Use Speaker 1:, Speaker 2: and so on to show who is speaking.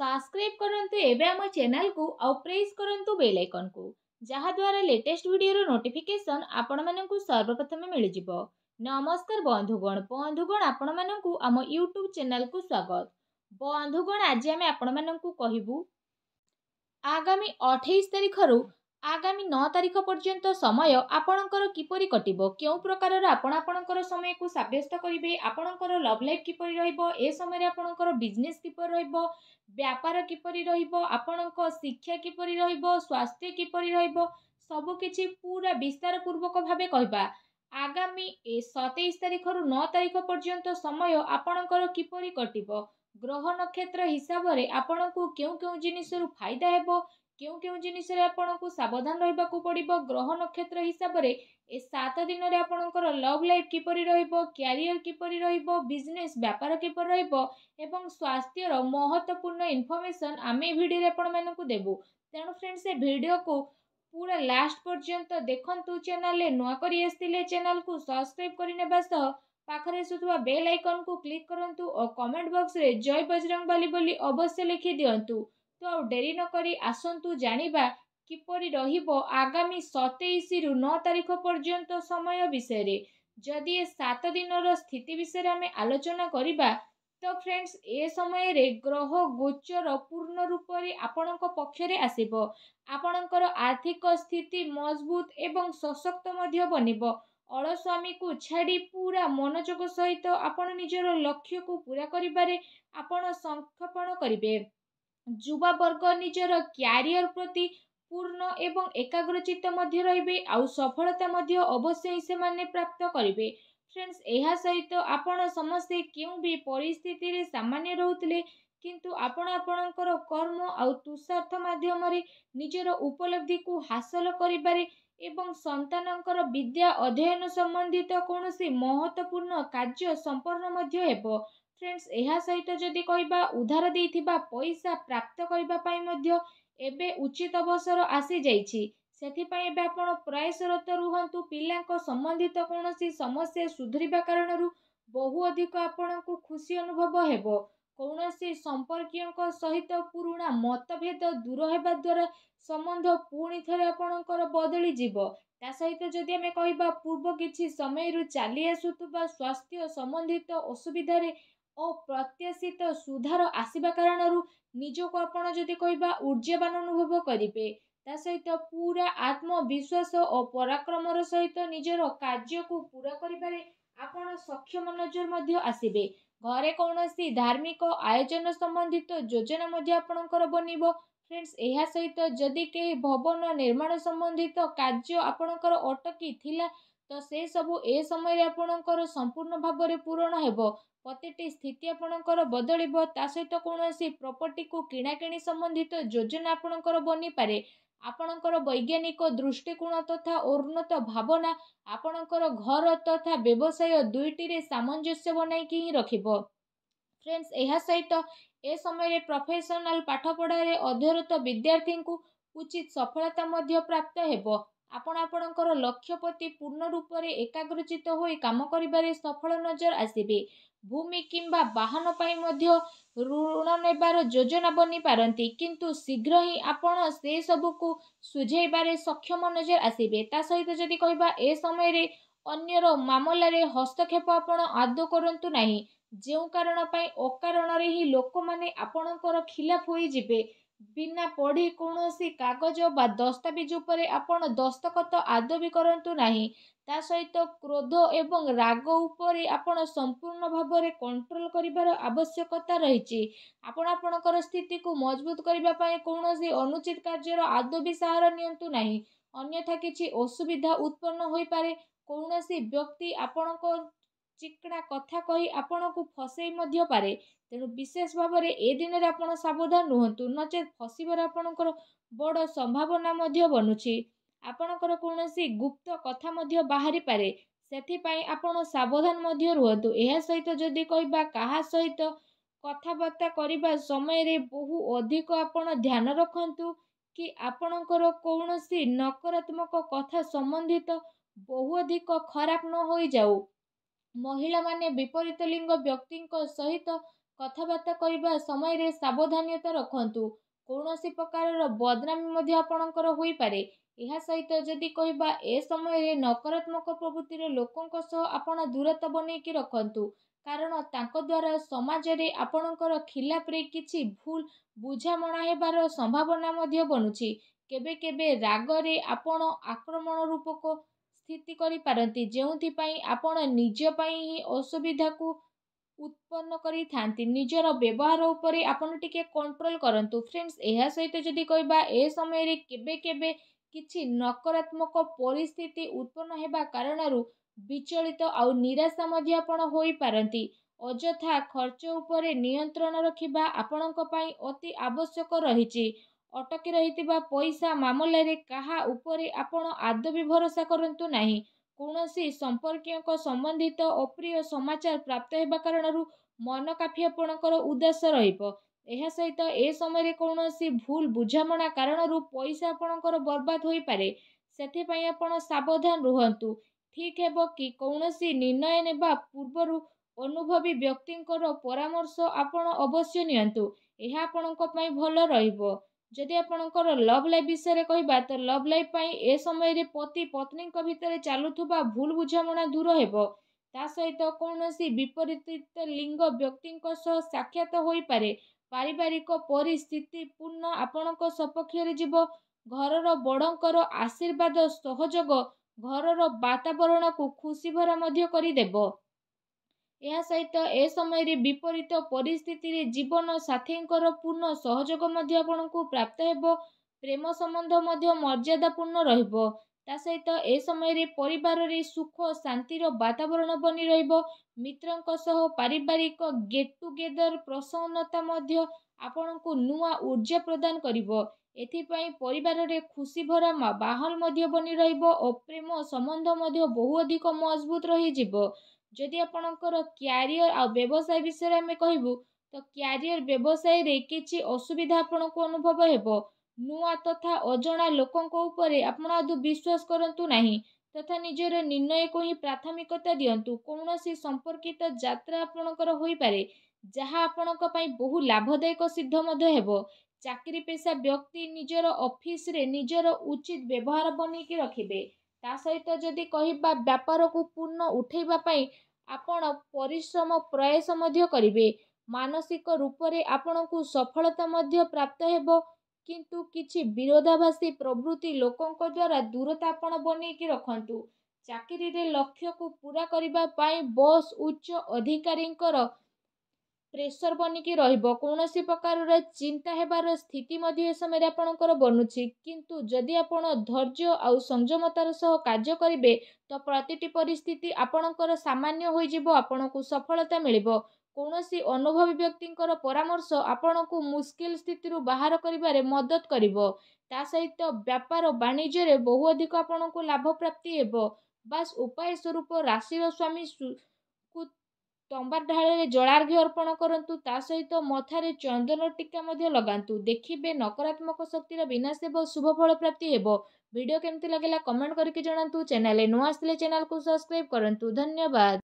Speaker 1: subscribe କରନ୍ତୁ ଏବେ ଆମ ଚ୍ୟାନେଲକୁ ଆଉ ପ୍ରେସ୍ କରନ୍ତୁ ବେଲ୍ ଆଇକନ୍କୁ ଯାହାଦ୍ୱାରା ଲେଟେଷ୍ଟ ଭିଡ଼ିଓର ନୋଟିଫିକେସନ୍ ଆପଣମାନଙ୍କୁ ସର୍ବପ୍ରଥମେ ମିଳିଯିବ ନମସ୍କାର ବନ୍ଧୁଗଣ ବନ୍ଧୁଗଣ ଆପଣମାନଙ୍କୁ ଆମ ୟୁଟ୍ୟୁବ୍ ଚ୍ୟାନେଲକୁ ସ୍ୱାଗତ ବନ୍ଧୁଗଣ ଆଜି ଆମେ ଆପଣମାନଙ୍କୁ କହିବୁ ଆଗାମୀ ଅଠେଇଶ ତାରିଖରୁ ଆଗାମୀ ନଅ ତାରିଖ ପର୍ଯ୍ୟନ୍ତ ସମୟ ଆପଣଙ୍କର କିପରି କଟିବ କେଉଁ ପ୍ରକାରର ଆପଣ ଆପଣଙ୍କର ସମୟକୁ ସାବ୍ୟସ୍ତ କରିବେ ଆପଣଙ୍କର ଲଭ୍ ଲାଇଫ୍ କିପରି ରହିବ ଏ ସମୟରେ ଆପଣଙ୍କର ବିଜନେସ୍ କିପରି ରହିବ ବ୍ୟାପାର କିପରି ରହିବ ଆପଣଙ୍କ ଶିକ୍ଷା କିପରି ରହିବ ସ୍ୱାସ୍ଥ୍ୟ କିପରି ରହିବ ସବୁ କିଛି ପୁରା ବିସ୍ତାର ପୂର୍ବକ ଭାବେ କହିବା ଆଗାମୀ ଏ ସତେଇଶ ତାରିଖରୁ ନଅ ତାରିଖ ପର୍ଯ୍ୟନ୍ତ ସମୟ ଆପଣଙ୍କର କିପରି କଟିବ ଗ୍ରହ ନକ୍ଷତ୍ର ହିସାବରେ ଆପଣଙ୍କୁ କେଉଁ କେଉଁ ଜିନିଷରୁ ଫାଇଦା ହେବ କେଉଁ କେଉଁ ଜିନିଷରେ ଆପଣଙ୍କୁ ସାବଧାନ ରହିବାକୁ ପଡ଼ିବ ଗ୍ରହ ନକ୍ଷତ୍ର ହିସାବରେ ଏ ସାତ ଦିନରେ ଆପଣଙ୍କର ଲଭ୍ ଲାଇଫ୍ କିପରି ରହିବ କ୍ୟାରିୟର କିପରି ରହିବ ବିଜନେସ୍ ବ୍ୟାପାର କିପରି ରହିବ ଏବଂ ସ୍ୱାସ୍ଥ୍ୟର ମହତ୍ୱପୂର୍ଣ୍ଣ ଇନଫର୍ମେସନ୍ ଆମେ ଏ ଭିଡ଼ିଓରେ ଆପଣମାନଙ୍କୁ ଦେବୁ ତେଣୁ ଫ୍ରେଣ୍ଡ୍ ସେ ଭିଡ଼ିଓକୁ ପୁରା ଲାଷ୍ଟ ପର୍ଯ୍ୟନ୍ତ ଦେଖନ୍ତୁ ଚ୍ୟାନେଲରେ ନୂଆ କରି ଆସିଥିଲେ ଚ୍ୟାନେଲକୁ ସବସ୍କ୍ରାଇବ୍ କରିନେବା ସହ ପାଖରେ ଆସୁଥିବା ବେଲ୍ ଆଇକନ୍କୁ କ୍ଲିକ୍ କରନ୍ତୁ ଓ କମେଣ୍ଟ ବକ୍ସରେ ଜୟ ବଜରଙ୍ଗ ବାଲି ବୋଲି ଅବଶ୍ୟ ଲେଖି ଦିଅନ୍ତୁ ତୁ ଆଉ ଡେରି ନକରି ଆସନ୍ତୁ ଜାଣିବା କିପରି ରହିବ ଆଗାମୀ ସତେଇଶରୁ ନଅ ତାରିଖ ପର୍ଯ୍ୟନ୍ତ ସମୟ ବିଷୟରେ ଯଦି ଏ ସାତ ଦିନର ସ୍ଥିତି ବିଷୟରେ ଆମେ ଆଲୋଚନା କରିବା ତ ଫ୍ରେଣ୍ଡସ୍ ଏ ସମୟରେ ଗ୍ରହ ଗୋଚର ପୂର୍ଣ୍ଣ ରୂପରେ ଆପଣଙ୍କ ପକ୍ଷରେ ଆସିବ ଆପଣଙ୍କର ଆର୍ଥିକ ସ୍ଥିତି ମଜବୁତ ଏବଂ ସଶକ୍ତ ମଧ୍ୟ ବନିବ ଅଳସ୍ୱାମୀକୁ ଛାଡ଼ି ପୁରା ମନୋଯୋଗ ସହିତ ଆପଣ ନିଜର ଲକ୍ଷ୍ୟକୁ ପୂରା କରିବାରେ ଆପଣ ସଂକ୍ଷେପଣ କରିବେ ଯୁବାବର୍ଗ ନିଜର କ୍ୟାରିୟର ପ୍ରତି ପୂର୍ଣ୍ଣ ଏବଂ ଏକାଗ୍ରଚିତ ମଧ୍ୟ ରହିବେ ଆଉ ସଫଳତା ମଧ୍ୟ ଅବଶ୍ୟ ହିଁ ସେମାନେ ପ୍ରାପ୍ତ କରିବେ ଫ୍ରେଣ୍ଡସ୍ ଏହା ସହିତ ଆପଣ ସମସ୍ତେ କେଉଁ ବି ପରିସ୍ଥିତିରେ ସାମାନ୍ୟ ରହୁଥିଲେ କିନ୍ତୁ ଆପଣ ଆପଣଙ୍କର କର୍ମ ଆଉ ତୁଷାର୍ଥ ମାଧ୍ୟମରେ ନିଜର ଉପଲବ୍ଧିକୁ ହାସଲ କରିବାରେ ଏବଂ ସନ୍ତାନଙ୍କର ବିଦ୍ୟା ଅଧ୍ୟୟନ ସମ୍ବନ୍ଧିତ କୌଣସି ମହତ୍ଵପୂର୍ଣ୍ଣ କାର୍ଯ୍ୟ ସମ୍ପନ୍ନ ମଧ୍ୟ ହେବ ଫ୍ରେଣ୍ଡସ୍ ଏହା ସହିତ ଯଦି କହିବା ଉଦ୍ଧାର ଦେଇଥିବା ପଇସା ପ୍ରାପ୍ତ କରିବା ପାଇଁ ମଧ୍ୟ ଏବେ ଉଚିତ ଅବସର ଆସିଯାଇଛି ସେଥିପାଇଁ ଏବେ ଆପଣ ପ୍ରୟାସରତ ରୁହନ୍ତୁ ପିଲାଙ୍କ ସମ୍ବନ୍ଧିତ କୌଣସି ସମସ୍ୟା ସୁଧୁରିବା କାରଣରୁ ବହୁ ଅଧିକ ଆପଣଙ୍କୁ ଖୁସି ଅନୁଭବ ହେବ କୌଣସି ସମ୍ପର୍କୀୟଙ୍କ ସହିତ ପୁରୁଣା ମତଭେଦ ଦୂର ହେବା ଦ୍ୱାରା ସମ୍ବନ୍ଧ ପୁଣି ଥରେ ଆପଣଙ୍କର ବଦଳିଯିବ ତା ସହିତ ଯଦି ଆମେ କହିବା ପୂର୍ବ କିଛି ସମୟରୁ ଚାଲି ଆସୁଥିବା ସ୍ୱାସ୍ଥ୍ୟ ସମ୍ବନ୍ଧିତ ଅସୁବିଧାରେ ଓ ପ୍ରତ୍ୟାଶିତ ସୁଧାର ଆସିବା କାରଣରୁ ନିଜକୁ ଆପଣ ଯଦି କହିବା ଉର୍ଜାବାନ ଅନୁଭବ କରିବେ ତା ସହିତ ପୁରା ଆତ୍ମବିଶ୍ୱାସ ଓ ପରାକ୍ରମର ସହିତ ନିଜର କାର୍ଯ୍ୟକୁ ପୁରା କରିବାରେ ଆପଣ ସକ୍ଷମ ନଜର ମଧ୍ୟ ଆସିବେ ଘରେ କୌଣସି ଧାର୍ମିକ ଆୟୋଜନ ସମ୍ବନ୍ଧିତ ଯୋଜନା ମଧ୍ୟ ଆପଣଙ୍କର ବନିବ ଫ୍ରେଣ୍ଡସ୍ ଏହା ସହିତ ଯଦି କେହି ଭବନ ନିର୍ମାଣ ସମ୍ବନ୍ଧିତ କାର୍ଯ୍ୟ ଆପଣଙ୍କର ଅଟକି ଥିଲା ତ ସେସବୁ ଏ ସମୟରେ ଆପଣଙ୍କର ସମ୍ପୂର୍ଣ୍ଣ ଭାବରେ ପୂରଣ ହେବ ପ୍ରତିଟି ସ୍ଥିତି ଆପଣଙ୍କର ବଦଳିବ ତା ସହିତ କୌଣସି ପ୍ରପର୍ଟିକୁ କିଣାକିଣି ସମ୍ବନ୍ଧିତ ଯୋଜନା ଆପଣଙ୍କର ବନିପାରେ ଆପଣଙ୍କର ବୈଜ୍ଞାନିକ ଦୃଷ୍ଟିକୋଣ ତଥା ଉନ୍ନତ ଭାବନା ଆପଣଙ୍କର ଘର ତଥା ବ୍ୟବସାୟ ଦୁଇଟିରେ ସାମଞ୍ଜସ୍ୟ ବନାଇକି ହିଁ ରଖିବ ଫ୍ରେଣ୍ଡସ୍ ଏହା ସହିତ ଏ ସମୟରେ ପ୍ରଫେସନାଲ ପାଠପଢ଼ାରେ ଅଧ୍ୟରତ ବିଦ୍ୟାର୍ଥୀଙ୍କୁ ଉଚିତ ସଫଳତା ମଧ୍ୟ ପ୍ରାପ୍ତ ହେବ ଆପଣ ଆପଣଙ୍କର ଲକ୍ଷ୍ୟ ପ୍ରତି ପୂର୍ଣ୍ଣ ରୂପରେ ଏକାଗ୍ରଚିତ ହୋଇ କାମ କରିବାରେ ସଫଳ ନଜର ଆସିବେ ଭୂମି କିମ୍ବା ବାହନ ପାଇଁ ମଧ୍ୟ ଋଣ ନେବାର ଯୋଜନା ବନିପାରନ୍ତି କିନ୍ତୁ ଶୀଘ୍ର ହିଁ ଆପଣ ସେସବୁକୁ ସୁଝେଇବାରେ ସକ୍ଷମ ନଜର ଆସିବେ ତା ସହିତ ଯଦି କହିବା ଏ ସମୟରେ ଅନ୍ୟର ମାମଲାରେ ହସ୍ତକ୍ଷେପ ଆପଣ ଆଦୌ କରନ୍ତୁ ନାହିଁ ଯେଉଁ କାରଣ ପାଇଁ ଅକାରଣରେ ହିଁ ଲୋକମାନେ ଆପଣଙ୍କର ଖିଲାପ ହୋଇଯିବେ ବିନା ପଢ଼ି କୌଣସି କାଗଜ ବା ଦସ୍ତାବିଜ ଉପରେ ଆପଣ ଦସ୍ତଖତ ଆଦୌ ବି କରନ୍ତୁ ନାହିଁ ତା ସହିତ କ୍ରୋଧ ଏବଂ ରାଗ ଉପରେ ଆପଣ ସମ୍ପୂର୍ଣ୍ଣ ଭାବରେ କଣ୍ଟ୍ରୋଲ କରିବାର ଆବଶ୍ୟକତା ରହିଛି ଆପଣ ଆପଣଙ୍କର ସ୍ଥିତିକୁ ମଜବୁତ କରିବା ପାଇଁ କୌଣସି ଅନୁଚିତ କାର୍ଯ୍ୟର ଆଦୌ ବି ସାହାରା ନିଅନ୍ତୁ ନାହିଁ ଅନ୍ୟଥା କିଛି ଅସୁବିଧା ଉତ୍ପନ୍ନ ହୋଇପାରେ କୌଣସି ବ୍ୟକ୍ତି ଆପଣଙ୍କ ଚିକଣା କଥା କହି ଆପଣଙ୍କୁ ଫସେଇ ମଧ୍ୟ ପାରେ ତେଣୁ ବିଶେଷ ଭାବରେ ଏ ଦିନରେ ଆପଣ ସାବଧାନ ରୁହନ୍ତୁ ନଚେତ୍ ଫସିବାର ଆପଣଙ୍କର ବଡ଼ ସମ୍ଭାବନା ମଧ୍ୟ ବନୁଛି ଆପଣଙ୍କର କୌଣସି ଗୁପ୍ତ କଥା ମଧ୍ୟ ବାହାରିପାରେ ସେଥିପାଇଁ ଆପଣ ସାବଧାନ ମଧ୍ୟ ରୁହନ୍ତୁ ଏହା ସହିତ ଯଦି କହିବା କାହା ସହିତ କଥାବାର୍ତ୍ତା କରିବା ସମୟରେ ବହୁ ଅଧିକ ଆପଣ ଧ୍ୟାନ ରଖନ୍ତୁ କି ଆପଣଙ୍କର କୌଣସି ନକାରାତ୍ମକ କଥା ସମ୍ବନ୍ଧିତ ବହୁ ଅଧିକ ଖରାପ ନ ହୋଇଯାଉ ମହିଳାମାନେ ବିପରୀତ ଲିଙ୍ଗ ବ୍ୟକ୍ତିଙ୍କ ସହିତ କଥାବାର୍ତ୍ତା କରିବା ସମୟରେ ସାବଧାନତା ରଖନ୍ତୁ କୌଣସି ପ୍ରକାରର ବଦନାମୀ ମଧ୍ୟ ଆପଣଙ୍କର ହୋଇପାରେ ଏହା ସହିତ ଯଦି କହିବା ଏ ସମୟରେ ନକାରାତ୍ମକ ପ୍ରବୃତ୍ତିର ଲୋକଙ୍କ ସହ ଆପଣ ଦୂରତା ବନେଇକି ରଖନ୍ତୁ କାରଣ ତାଙ୍କ ଦ୍ୱାରା ସମାଜରେ ଆପଣଙ୍କର ଖିଲାପରେ କିଛି ଭୁଲ ବୁଝାମଣା ହେବାର ସମ୍ଭାବନା ମଧ୍ୟ ବନୁଛି କେବେ କେବେ ରାଗରେ ଆପଣ ଆକ୍ରମଣ ରୂପକ ସ୍ଥିତି କରିପାରନ୍ତି ଯେଉଁଥିପାଇଁ ଆପଣ ନିଜ ପାଇଁ ହିଁ ଅସୁବିଧାକୁ ଉତ୍ପନ୍ନ କରିଥାନ୍ତି ନିଜର ବ୍ୟବହାର ଉପରେ ଆପଣ ଟିକେ କଣ୍ଟ୍ରୋଲ କରନ୍ତୁ ଫ୍ରେଣ୍ଡସ୍ ଏହା ସହିତ ଯଦି କହିବା ଏ ସମୟରେ କେବେ କେବେ କିଛି ନକାରାତ୍ମକ ପରିସ୍ଥିତି ଉତ୍ପନ୍ନ ହେବା କାରଣରୁ ବିଚଳିତ ଆଉ ନିରାଶା ମଧ୍ୟ ଆପଣ ହୋଇପାରନ୍ତି ଅଯଥା ଖର୍ଚ୍ଚ ଉପରେ ନିୟନ୍ତ୍ରଣ ରଖିବା ଆପଣଙ୍କ ପାଇଁ ଅତି ଆବଶ୍ୟକ ରହିଛି ଅଟକି ରହିଥିବା ପଇସା ମାମଲାରେ କାହା ଉପରେ ଆପଣ ଆଦୌ ବି ଭରସା କରନ୍ତୁ ନାହିଁ କୌଣସି ସମ୍ପର୍କୀୟଙ୍କ ସମ୍ବନ୍ଧିତ ଅପ୍ରିୟ ସମାଚାର ପ୍ରାପ୍ତ ହେବା କାରଣରୁ ମନ କାଫି ଆପଣଙ୍କର ଉଦାସ ରହିବ ଏହା ସହିତ ଏ ସମୟରେ କୌଣସି ଭୁଲ ବୁଝାମଣା କାରଣରୁ ପଇସା ଆପଣଙ୍କର ବର୍ବାଦ ହୋଇପାରେ ସେଥିପାଇଁ ଆପଣ ସାବଧାନ ରୁହନ୍ତୁ ଠିକ୍ ହେବ କି କୌଣସି ନିର୍ଣ୍ଣୟ ନେବା ପୂର୍ବରୁ ଅନୁଭବୀ ବ୍ୟକ୍ତିଙ୍କର ପରାମର୍ଶ ଆପଣ ଅବଶ୍ୟ ନିଅନ୍ତୁ ଏହା ଆପଣଙ୍କ ପାଇଁ ଭଲ ରହିବ ଯଦି ଆପଣଙ୍କର ଲଭ୍ ଲାଇଫ୍ ବିଷୟରେ କହିବା ତ ଲଭ୍ ଲାଇଫ୍ ପାଇଁ ଏ ସମୟରେ ପତି ପତ୍ନୀଙ୍କ ଭିତରେ ଚାଲୁଥିବା ଭୁଲ ବୁଝାମଣା ଦୂର ହେବ ତା ସହିତ କୌଣସି ବିପରୀତ ଲିଙ୍ଗ ବ୍ୟକ୍ତିଙ୍କ ସହ ସାକ୍ଷାତ ହୋଇପାରେ ପାରିବାରିକ ପରିସ୍ଥିତି ପୂର୍ଣ୍ଣ ଆପଣଙ୍କ ସପକ୍ଷରେ ଯିବ ଘରର ବଡ଼ଙ୍କର ଆଶୀର୍ବାଦ ସହଯୋଗ ଘରର ବାତାବରଣକୁ ଖୁସି ଭରା ମଧ୍ୟ କରିଦେବ ଏହା ସହିତ ଏ ସମୟରେ ବିପରୀତ ପରିସ୍ଥିତିରେ ଜୀବନ ସାଥୀଙ୍କର ପୂର୍ଣ୍ଣ ସହଯୋଗ ମଧ୍ୟ ଆପଣଙ୍କୁ ପ୍ରାପ୍ତ ହେବ ପ୍ରେମ ସମ୍ବନ୍ଧ ମଧ୍ୟ ମର୍ଯ୍ୟାଦାପୂର୍ଣ୍ଣ ରହିବ ତା ସହିତ ଏ ସମୟରେ ପରିବାରରେ ସୁଖ ଶାନ୍ତିର ବାତାବରଣ ବନି ରହିବ ମିତ୍ରଙ୍କ ସହ ପାରିବାରିକ ଗେଟ୍ ଟୁଗେଦର ପ୍ରସନ୍ନତା ମଧ୍ୟ ଆପଣଙ୍କୁ ନୂଆ ଉର୍ଜା ପ୍ରଦାନ କରିବ ଏଥିପାଇଁ ପରିବାରରେ ଖୁସି ଭରା ବାହଲ ମଧ୍ୟ ବନି ରହିବ ଓ ପ୍ରେମ ସମ୍ବନ୍ଧ ମଧ୍ୟ ବହୁ ଅଧିକ ମଜବୁତ ରହିଯିବ ଯଦି ଆପଣଙ୍କର କ୍ୟାରିୟର ଆଉ ବ୍ୟବସାୟ ବିଷୟରେ ଆମେ କହିବୁ ତ କ୍ୟାରିୟର ବ୍ୟବସାୟରେ କିଛି ଅସୁବିଧା ଆପଣଙ୍କୁ ଅନୁଭବ ହେବ ନୂଆ ତଥା ଅଜଣା ଲୋକଙ୍କ ଉପରେ ଆପଣ ଆଦୌ ବିଶ୍ୱାସ କରନ୍ତୁ ନାହିଁ ତଥା ନିଜର ନିର୍ଣ୍ଣୟକୁ ହିଁ ପ୍ରାଥମିକତା ଦିଅନ୍ତୁ କୌଣସି ସମ୍ପର୍କିତ ଯାତ୍ରା ଆପଣଙ୍କର ହୋଇପାରେ ଯାହା ଆପଣଙ୍କ ପାଇଁ ବହୁ ଲାଭଦାୟକ ସିଦ୍ଧ ମଧ୍ୟ ହେବ ଚାକିରି ପେସା ବ୍ୟକ୍ତି ନିଜର ଅଫିସରେ ନିଜର ଉଚିତ ବ୍ୟବହାର ବନେଇକି ରଖିବେ ତା ସହିତ ଯଦି କହିବା ବ୍ୟାପାରକୁ ପୂର୍ଣ୍ଣ ଉଠାଇବା ପାଇଁ ଆପଣ ପରିଶ୍ରମ ପ୍ରୟାସ ମଧ୍ୟ କରିବେ ମାନସିକ ରୂପରେ ଆପଣଙ୍କୁ ସଫଳତା ମଧ୍ୟ ପ୍ରାପ୍ତ ହେବ କିନ୍ତୁ କିଛି ବିରୋଧାଭାସୀ ପ୍ରବୃତ୍ତି ଲୋକଙ୍କ ଦ୍ୱାରା ଦୂରତା ଆପଣ ବନେଇକି ରଖନ୍ତୁ ଚାକିରିରେ ଲକ୍ଷ୍ୟକୁ ପୂରା କରିବା ପାଇଁ ବସ୍ ଉଚ୍ଚ ଅଧିକାରୀଙ୍କର ପ୍ରେସର ବନିକି ରହିବ କୌଣସି ପ୍ରକାରର ଚିନ୍ତା ହେବାର ସ୍ଥିତି ମଧ୍ୟ ଏ ସମୟରେ ଆପଣଙ୍କର ବନୁଛି କିନ୍ତୁ ଯଦି ଆପଣ ଧୈର୍ଯ୍ୟ ଆଉ ସଂଯମତାର ସହ କାର୍ଯ୍ୟ କରିବେ ତ ପ୍ରତିଟି ପରିସ୍ଥିତି ଆପଣଙ୍କର ସାମାନ୍ୟ ହୋଇଯିବ ଆପଣଙ୍କୁ ସଫଳତା ମିଳିବ କୌଣସି ଅନୁଭବୀ ବ୍ୟକ୍ତିଙ୍କର ପରାମର୍ଶ ଆପଣଙ୍କୁ ମୁସ୍କିଲ ସ୍ଥିତିରୁ ବାହାର କରିବାରେ ମଦତ କରିବ ତା ସହିତ ବ୍ୟାପାର ବାଣିଜ୍ୟରେ ବହୁ ଅଧିକ ଆପଣଙ୍କୁ ଲାଭ ପ୍ରାପ୍ତି ହେବ ବାସ୍ ଉପାୟ ସ୍ୱରୂପ ରାଶିର ସ୍ୱାମୀ ତମ୍ବା ଢାଳରେ ଜଳାର୍ଘ୍ୟ ଅର୍ପଣ କରନ୍ତୁ ତା ସହିତ ମଥାରେ ଚନ୍ଦନ ଟିକା ମଧ୍ୟ ଲଗାନ୍ତୁ ଦେଖିବେ ନକାରାତ୍ମକ ଶକ୍ତିର ବିନାଶ ହେବ ଶୁଭଫଳ ପ୍ରାପ୍ତି ହେବ ଭିଡ଼ିଓ କେମିତି ଲାଗିଲା କମେଣ୍ଟ କରିକି ଜଣାନ୍ତୁ ଚ୍ୟାନେଲରେ ନୂଆ ଆସିଲେ ଚ୍ୟାନେଲକୁ ସବସ୍କ୍ରାଇବ୍ କରନ୍ତୁ ଧନ୍ୟବାଦ